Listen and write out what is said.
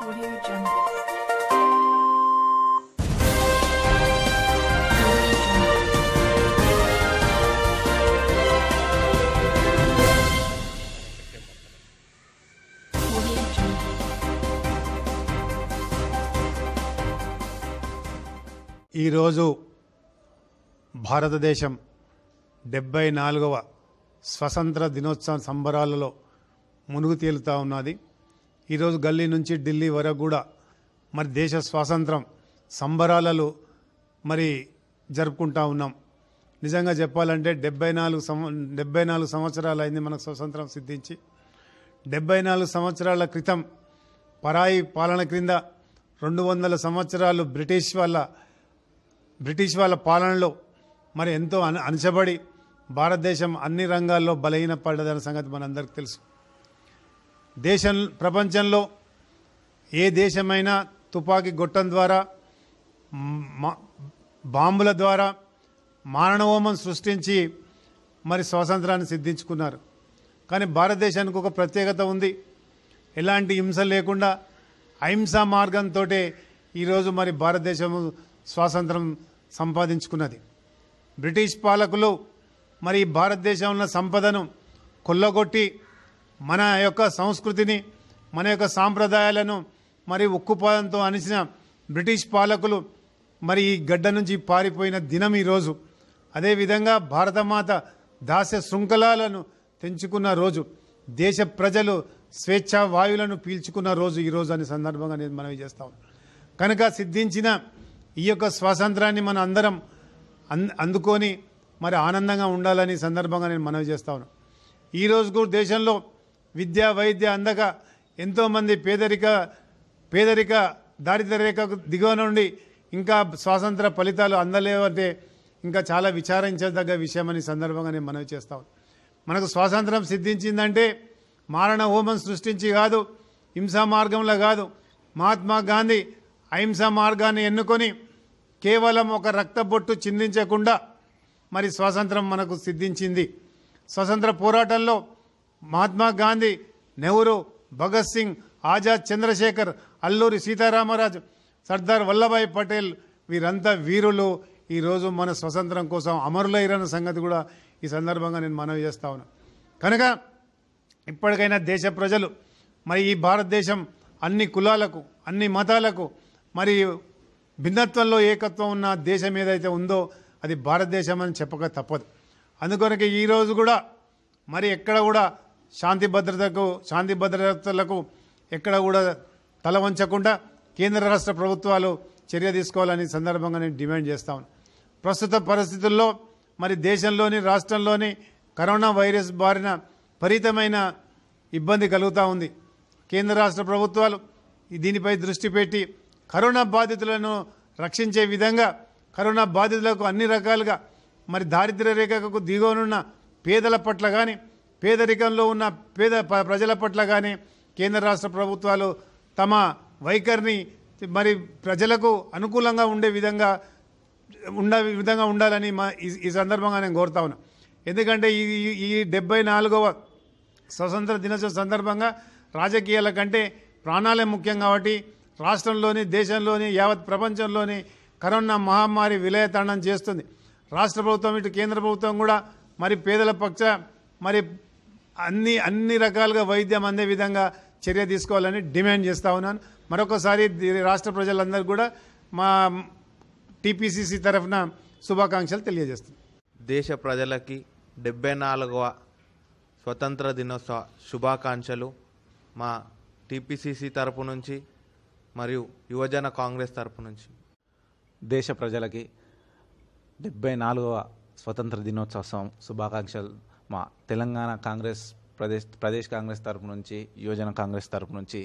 ఈరోజు భారతదేశం డెబ్బై నాలుగవ స్వతంత్ర దినోత్సవ సంబరాలలో మునుగు తేలుతూ ఉన్నది ఈరోజు గల్లీ నుంచి ఢిల్లీ వరకు కూడా మరి దేశ స్వాతంత్రం సంబరాలలో మరి జరుపుకుంటా ఉన్నాం నిజంగా చెప్పాలంటే డెబ్బై నాలుగు సంవ డెబ్బై నాలుగు సంవత్సరాలు అయింది మనకు స్వతంత్రం సిద్ధించి డెబ్బై నాలుగు సంవత్సరాల క్రితం పరాయి పాలన క్రింద రెండు వందల సంవత్సరాలు బ్రిటిష్ వాళ్ళ బ్రిటిష్ వాళ్ళ పాలనలో మరి ఎంతో అణచబడి భారతదేశం అన్ని రంగాల్లో బలహీన పడ్డదన్న సంగతి మనందరికీ తెలుసు దేశం ప్రపంచంలో ఏ దేశమైనా తుపాకీ గొట్టం ద్వారా బాంబుల ద్వారా మారణహోమం సృష్టించి మరి స్వాతంత్రాన్ని సిద్ధించుకున్నారు కానీ భారతదేశానికి ఒక ప్రత్యేకత ఉంది ఎలాంటి హింస లేకుండా అహింసా మార్గంతో ఈరోజు మరి భారతదేశము స్వాతంత్రం సంపాదించుకున్నది బ్రిటిష్ పాలకులు మరి భారతదేశం ఉన్న సంపదను కొల్లగొట్టి మన యొక్క సంస్కృతిని మన యొక్క సాంప్రదాయాలను మరి ఉక్కుపాదంతో అనిచిన బ్రిటిష్ పాలకులు మరి ఈ గడ్డ నుంచి పారిపోయిన దినం ఈరోజు అదేవిధంగా భారతమాత దాస్య శృంఖలాలను తెంచుకున్న రోజు దేశ ప్రజలు స్వేచ్ఛా వాయువులను పీల్చుకున్న రోజు ఈరోజు అనే సందర్భంగా నేను మనవి చేస్తాం కనుక సిద్ధించిన ఈ యొక్క స్వాతంత్రాన్ని మన అందరం అందుకొని మరి ఆనందంగా ఉండాలని సందర్భంగా నేను మనవి చేస్తా ఉన్నాను ఈరోజు కూడా దేశంలో విద్య వైద్య అందక ఎంతోమంది పేదరిక పేదరిక దారిద్ర రేఖకు దిగువ నుండి ఇంకా స్వాతంత్ర ఫలితాలు అందలేవంటే ఇంకా చాలా విచారించదగ్గ విషయమని సందర్భంగా నేను మనవి చేస్తాం మనకు స్వాతంత్రం సిద్ధించిందంటే మారణ హోమం సృష్టించి కాదు హింసా మార్గంలో కాదు మహాత్మా గాంధీ అహింసా మార్గాన్ని ఎన్నుకొని కేవలం ఒక రక్తబొట్టు చిందించకుండా మరి స్వాతంత్రం మనకు సిద్ధించింది స్వతంత్ర పోరాటంలో మహాత్మా గాంధీ నెహ్రూ భగత్ సింగ్ ఆజాద్ చంద్రశేఖర్ అల్లూరి సీతారామరాజు సర్దార్ వల్లభాయ్ పటేల్ వీరంతా వీరులు ఈరోజు మన స్వతంత్రం కోసం అమరులైరన్న సంగతి కూడా ఈ సందర్భంగా నేను మనవి చేస్తా ఉన్నా కనుక ఇప్పటికైనా దేశ ప్రజలు మరి ఈ భారతదేశం అన్ని కులాలకు అన్ని మతాలకు మరి భిన్నత్వంలో ఏకత్వం ఉన్న దేశం ఏదైతే ఉందో అది భారతదేశం అని చెప్పక తప్పదు అందుకొనక ఈరోజు కూడా మరి ఎక్కడ కూడా శాంతి భద్రతకు శాంతి భద్రతలకు ఎక్కడ కూడా తల వంచకుండా కేంద్ర రాష్ట్ర ప్రభుత్వాలు చర్య తీసుకోవాలని సందర్భంగా నేను డిమాండ్ చేస్తాను ప్రస్తుత పరిస్థితుల్లో మరి దేశంలోని రాష్ట్రంలోని కరోనా వైరస్ బారిన పరితమైన ఇబ్బంది కలుగుతూ ఉంది కేంద్ర రాష్ట్ర ప్రభుత్వాలు దీనిపై దృష్టి పెట్టి కరోనా బాధితులను రక్షించే విధంగా కరోనా బాధితులకు అన్ని రకాలుగా మరి దారిద్ర్య రేఖకు దిగువనున్న పేదల పట్ల కానీ పేదరికంలో ఉన్న పేద ప్రజల పట్ల కానీ కేంద్ర రాష్ట్ర ప్రభుత్వాలు తమ వైఖరిని మరి ప్రజలకు అనుకూలంగా ఉండే విధంగా ఉండ విధంగా ఉండాలని మా ఈ సందర్భంగా నేను కోరుతా ఉన్నా ఎందుకంటే ఈ ఈ డెబ్బై నాలుగవ స్వతంత్ర దినోత్సవం సందర్భంగా రాజకీయాల కంటే ప్రాణాలే ముఖ్యం కాబట్టి రాష్ట్రంలోని దేశంలోని యావత్ ప్రపంచంలోని కరోనా మహమ్మారి విలయతాండం చేస్తుంది రాష్ట్ర ప్రభుత్వం ఇటు కేంద్ర ప్రభుత్వం కూడా మరి పేదల పక్ష మరి అన్ని అన్ని రకాలుగా వైద్యం అందే విధంగా చర్య తీసుకోవాలని డిమాండ్ చేస్తూ ఉన్నాను మరొకసారి రాష్ట్ర ప్రజలందరూ కూడా మా టీపీసీసీ తరఫున శుభాకాంక్షలు తెలియజేస్తుంది దేశ ప్రజలకి డెబ్బై నాలుగవ స్వతంత్ర దినోత్సవ శుభాకాంక్షలు మా టీపీసీసీ తరపు నుంచి మరియు యువజన కాంగ్రెస్ తరపు నుంచి దేశ ప్రజలకి డెబ్బై నాలుగవ స్వతంత్ర దినోత్సవం శుభాకాంక్షలు మా తెలంగాణ కాంగ్రెస్ ప్రదేశ్ ప్రదేశ్ కాంగ్రెస్ తరపు నుంచి యువజన కాంగ్రెస్ తరపు నుంచి